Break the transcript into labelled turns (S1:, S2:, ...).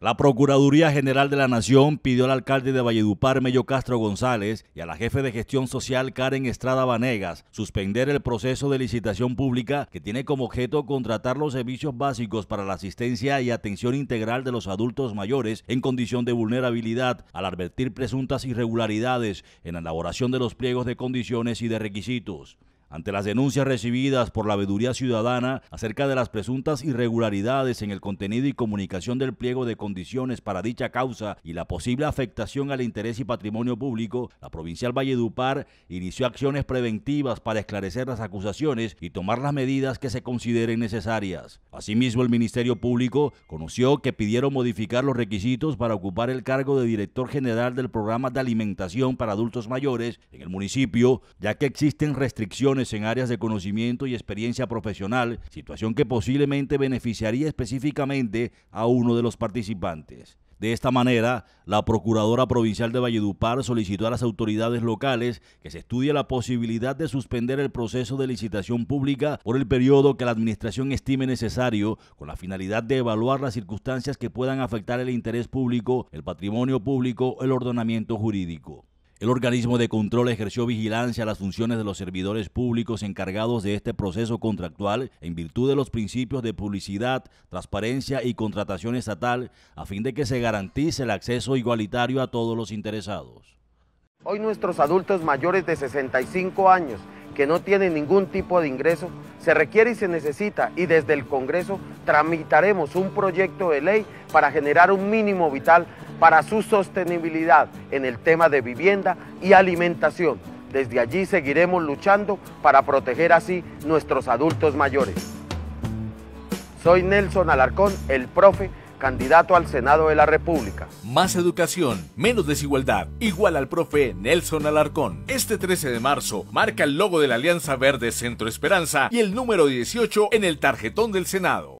S1: La Procuraduría General de la Nación pidió al alcalde de Valledupar, Mello Castro González, y a la jefe de gestión social, Karen Estrada Vanegas, suspender el proceso de licitación pública que tiene como objeto contratar los servicios básicos para la asistencia y atención integral de los adultos mayores en condición de vulnerabilidad, al advertir presuntas irregularidades en la elaboración de los pliegos de condiciones y de requisitos. Ante las denuncias recibidas por la Veeduría Ciudadana acerca de las presuntas irregularidades en el contenido y comunicación del pliego de condiciones para dicha causa y la posible afectación al interés y patrimonio público, la provincial Valledupar inició acciones preventivas para esclarecer las acusaciones y tomar las medidas que se consideren necesarias. Asimismo, el Ministerio Público conoció que pidieron modificar los requisitos para ocupar el cargo de director general del programa de alimentación para adultos mayores en el municipio, ya que existen restricciones en áreas de conocimiento y experiencia profesional, situación que posiblemente beneficiaría específicamente a uno de los participantes. De esta manera, la Procuradora Provincial de Valledupar solicitó a las autoridades locales que se estudie la posibilidad de suspender el proceso de licitación pública por el periodo que la Administración estime necesario con la finalidad de evaluar las circunstancias que puedan afectar el interés público, el patrimonio público, el ordenamiento jurídico. El organismo de control ejerció vigilancia a las funciones de los servidores públicos encargados de este proceso contractual en virtud de los principios de publicidad, transparencia y contratación estatal a fin de que se garantice el acceso igualitario a todos los interesados.
S2: Hoy nuestros adultos mayores de 65 años que no tienen ningún tipo de ingreso, se requiere y se necesita y desde el Congreso tramitaremos un proyecto de ley para generar un mínimo vital para su sostenibilidad en el tema de vivienda y alimentación. Desde allí seguiremos luchando para proteger así nuestros adultos mayores. Soy Nelson Alarcón, el profe, candidato al Senado de la República. Más educación, menos desigualdad, igual al profe Nelson Alarcón. Este 13 de marzo marca el logo de la Alianza Verde Centro Esperanza y el número 18 en el tarjetón del Senado.